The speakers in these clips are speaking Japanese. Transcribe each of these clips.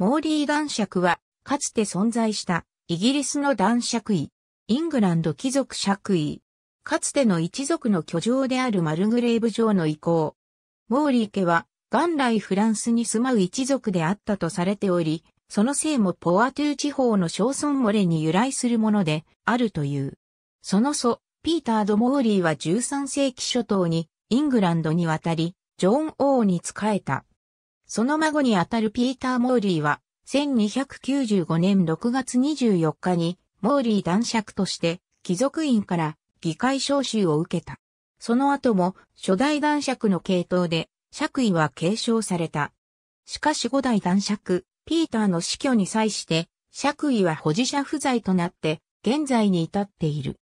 モーリー男爵は、かつて存在したイギリスの男爵位、イングランド貴族爵位、かつての一族の居城であるマルグレーブ城の遺構。モーリー家は、元来フランスに住まう一族であったとされており、その姓もポアトゥー地方の小村漏れに由来するものであるという。その祖、ピーター・ド・モーリーは13世紀初頭にイングランドに渡り、ジョン王に仕えた。その孫にあたるピーター・モーリーは、1295年6月24日に、モーリー男爵として、貴族院から議会召集を受けた。その後も、初代男爵の系統で、爵位は継承された。しかし五代男爵、ピーターの死去に際して、爵位は保持者不在となって、現在に至っている。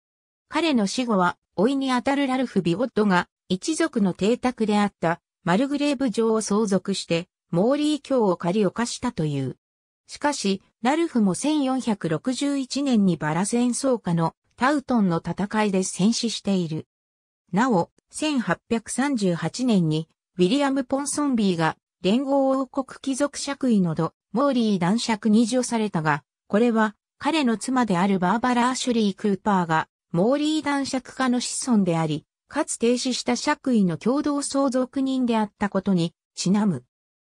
彼の死後は、老いにあたるラルフ・ビゴッドが、一族の邸宅であった、マルグレーブ城を相続して、モーリー卿を借り犯したという。しかし、ラルフも1461年にバラ戦争下のタウトンの戦いで戦死している。なお、1838年にウィリアム・ポンソンビーが連合王国貴族爵位のど、モーリー男爵に除されたが、これは彼の妻であるバーバラ・アシュリー・クーパーがモーリー男爵家の子孫であり、かつ停止した爵位の共同相続人であったことにちなむ。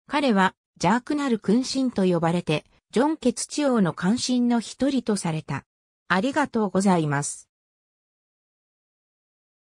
彼は、邪悪なる君臣と呼ばれて、ジョン・ケツチ王の関心の一人とされた。ありがとうございます。